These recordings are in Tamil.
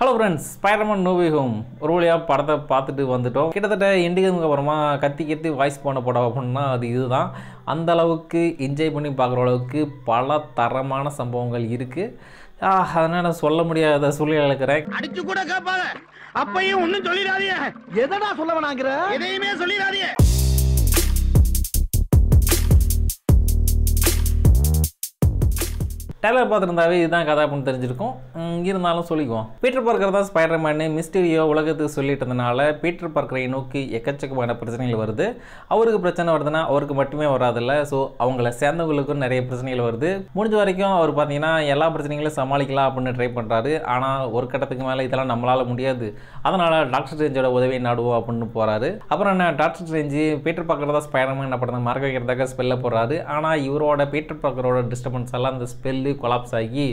hello friends Spiderman movie home ஒரு வழியாக படத்தை பார்த்துட்டு வந்துட்டோம் கிட்டத்தட்ட எண்டுக்கு அப்புறமா கத்தி கத்தி வாய்ஸ் பண்ண படம் அப்படின்னா அது இதுதான் அந்த அளவுக்கு என்ஜாய் பண்ணி பார்க்குற அளவுக்கு பல தரமான சம்பவங்கள் இருக்குது அதனால் நான் சொல்ல முடியாத சூழ்நிலை இருக்கிறேன் அடிச்சு கூட கேட்பாங்க அப்பையும் ஒன்றும் சொல்லிடாதீங்க எதடா சொல்ல வேணாங்கிற எதையுமே சொல்லிடாதீங்க டேலர் பார்த்துருந்தாவே இதுதான் கதை அப்படின்னு தெரிஞ்சிருக்கும் இருந்தாலும் சொல்லிக்குவோம் பீட்டர் பார்க்கர் தான் ஸ்பைடர் மேனு மிஸ்டீரியோ உலகத்துக்கு சொல்லிட்டதுனால பீட்டர் பார்க்கரை நோக்கி எக்கச்சக்கமான பிரச்சனைகள் வருது அவருக்கு பிரச்சனை வருதுன்னா அவருக்கு மட்டுமே வராதில்ல ஸோ அவங்கள சேர்ந்தவங்களுக்கும் நிறைய பிரச்சனைகள் வருது முடிஞ்ச வரைக்கும் அவர் பார்த்தீங்கன்னா எல்லா பிரச்சனைகளையும் சமாளிக்கலாம் அப்படின்னு ட்ரை பண்ணுறாரு ஆனால் ஒரு கட்டத்துக்கு மேலே இதெல்லாம் நம்மளால் முடியாது அதனால் டாக்டர் ரேஞ்சோட உதவியை நாடுவோம் அப்படின்னு போகிறாரு அப்புறம் என்ன டாக்டர் ரேஞ்சு பீட்டர் பார்க்கறதா மேன் படத்தை மறக்க வைக்கிறதாக ஸ்பெல்ல போகிறாரு ஆனால் இவரோட பீட்டர் பார்க்கரோட டிஸ்டர்பன்ஸ் எல்லாம் அந்த ஸ்பெல் ஃபுல்லி கொலாப்ஸ் ஆகி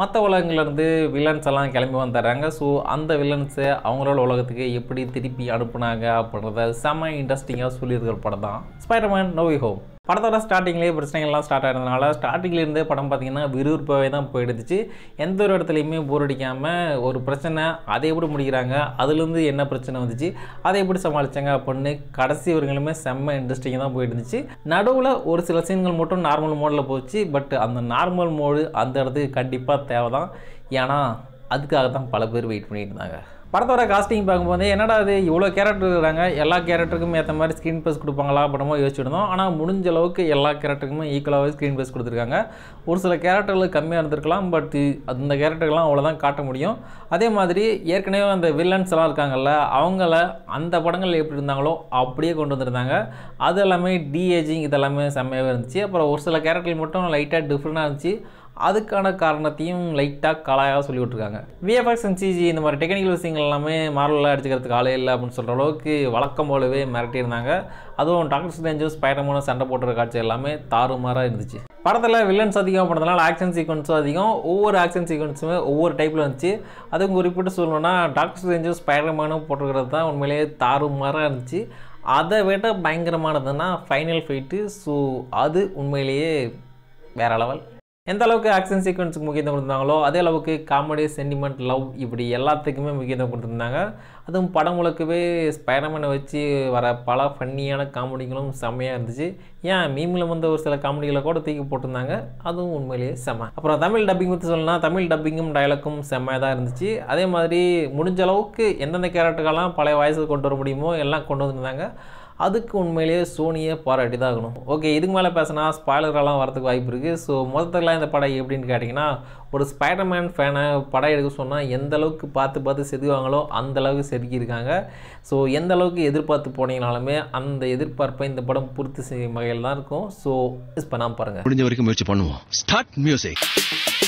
மற்ற உலகங்கள்லேருந்து வில்லன்ஸ் எல்லாம் கிளம்பி வந்துடுறாங்க ஸோ அந்த வில்லன்ஸை அவங்களோட உலகத்துக்கு எப்படி திருப்பி அனுப்புனாங்க அப்படின்றத செம இன்ட்ரெஸ்டிங்காக சொல்லியிருக்கிற படம் தான் ஸ்பைடர்மேன் நோவி ஹோம் படத்தோட ஸ்டார்டிங்லேயே பிரச்சனைகள்லாம் ஸ்டார்ட் ஆகிறதுனால ஸ்டார்டிங்லேருந்தே படம் பார்த்திங்கன்னா விறுவிறுப்பாகவே தான் போயிடுச்சு எந்த ஒரு இடத்துலையுமே போர் அடிக்காமல் ஒரு பிரச்சனை அதை எப்படி முடிக்கிறாங்க அதுலேருந்து என்ன பிரச்சனை வந்துச்சு அதை எப்படி சமாளித்தாங்க அப்படின்னு கடைசி வருங்களுமே செம்ம இன்ட்ரெஸ்டிங்காக தான் போயிட்டு இருந்துச்சு நடுவில் ஒரு சில சீன்கள் மட்டும் நார்மல் மோடில் போச்சு பட் அந்த நார்மல் மோடு அந்த இடத்துக்கு கண்டிப்பாக தேவை தான் ஏன்னா அதுக்காக தான் பல பேர் வெயிட் பண்ணிட்டு இருந்தாங்க படத்தோட காஸ்டிங் பார்க்கும்போது என்னடா அது இவ்வளோ கேரக்டர் இருக்கிறாங்க எல்லா கேரக்டருக்கும் ஏற்ற மாதிரி ஸ்க்ரீன் பேஸ் கொடுப்பாங்களா படமோ யோசிச்சுருந்தோம் ஆனால் முடிஞ்ச அளவுக்கு எல்லா கேரக்டருக்குமே ஈக்குவலாகவே ஸ்க்ரீன் பேஸ் கொடுத்துருக்காங்க ஒரு சில கேரக்டர்கள் கம்மியாக இருந்திருக்கலாம் பட் அந்த கேரக்டர்கள்லாம் அவ்வளோதான் காட்ட முடியும் அதே மாதிரி ஏற்கனவே அந்த வில்லன்ஸ் எல்லாம் இருக்காங்கல்ல அவங்கள அந்த படங்கள் எப்படி இருந்தாங்களோ அப்படியே கொண்டு வந்திருந்தாங்க அது எல்லாமே டிஏஜிங் இதெல்லாமே செம்மையாகவே இருந்துச்சு அப்புறம் ஒரு சில கேரக்டர் மட்டும் லைட்டாக டிஃப்ரெண்ட்டாக இருந்துச்சு அதுக்கான காரணத்தையும் லைட்டாக கலாயாக சொல்லி விட்ருக்காங்க விஎஃப்எக்ஸ் அண்ட் சிஜி இந்த மாதிரி டெக்னிக்கல் விஷயங்கள் எல்லாமே மார்வலாக அடிச்சுக்கிறதுக்கு ஆளே இல்லை அப்படின்னு சொல்கிற அளவுக்கு வழக்கம் போலவே மிரட்டியிருந்தாங்க அதுவும் டாக்டர் ஸ்ட்ரேஞ்சு ஸ்பைடமான சண்டை போடுற காட்சி எல்லாமே தாறுமாறாக இருந்துச்சு படத்தில் வில்லன்ஸ் அதிகம் போனதுனால ஆக்ஷன் சீக்வன்ஸும் அதிகம் ஒவ்வொரு ஆக்ஷன் சீக்வன்ஸுமே ஒவ்வொரு டைப்பில் இருந்துச்சு அதுவும் குறிப்பிட்டு சொல்லணும்னா டாக்டர் ஸ்ட்ரேஞ்சு ஸ்பைடர்மேனும் போட்டுருக்கிறது தான் உண்மையிலேயே தாறுமாறாக இருந்துச்சு அதை விட பயங்கரமானதுன்னா ஃபைனல் ஃபைட்டு ஸோ அது உண்மையிலேயே வேறு லெவல் எந்த அளவுக்கு ஆக்ஷன் சீக்வன்ஸுக்கு முக்கியத்துவம் கொடுத்துருந்தாங்களோ அதே அளவுக்கு காமெடி சென்டிமெண்ட் லவ் இப்படி எல்லாத்துக்குமே முக்கியத்துவம் கொடுத்துருந்தாங்க அதுவும் படம் முழுக்கவே ஸ்பைடர்மேனை வச்சு வர பல ஃபன்னியான காமெடிகளும் செம்மையாக இருந்துச்சு ஏன் மீமில் வந்து ஒரு சில காமெடிகளை கூட தூக்கி போட்டிருந்தாங்க அதுவும் உண்மையிலேயே செம்ம அப்புறம் தமிழ் டப்பிங் பற்றி சொல்லணும்னா தமிழ் டப்பிங்கும் டயலாக்கும் செம்மையாக தான் இருந்துச்சு அதே மாதிரி முடிஞ்ச அளவுக்கு எந்தெந்த கேரக்டர்களெலாம் பழைய வயசுக்கு கொண்டு வர முடியுமோ எல்லாம் கொண்டு வந்திருந்தாங்க அதுக்கு உண்மையிலேயே சோனியை பாராட்டி தான் ஆகணும் ஓகே இதுக்கு மேலே பேசினா ஸ்பாய்லரெல்லாம் வரதுக்கு வாய்ப்பு இருக்குது ஸோ மொத்தத்துக்குலாம் இந்த படம் எப்படின்னு கேட்டிங்கன்னா ஒரு ஸ்பைடர்மேன் ஃபேனை படம் எடுக்க சொன்னால் எந்த அளவுக்கு பார்த்து பார்த்து செதுவாங்களோ அந்த அளவுக்கு செதுக்கியிருக்காங்க ஸோ எந்த அளவுக்கு எதிர்பார்த்து போனீங்கனாலுமே அந்த எதிர்பார்ப்பை இந்த படம் பூர்த்தி செய்யும் வகையில் தான் இருக்கும் ஸோ இப்போ நான் பாருங்கள் முடிஞ்ச வரைக்கும் முயற்சி பண்ணுவோம் ஸ்டார்ட் மியூசிக்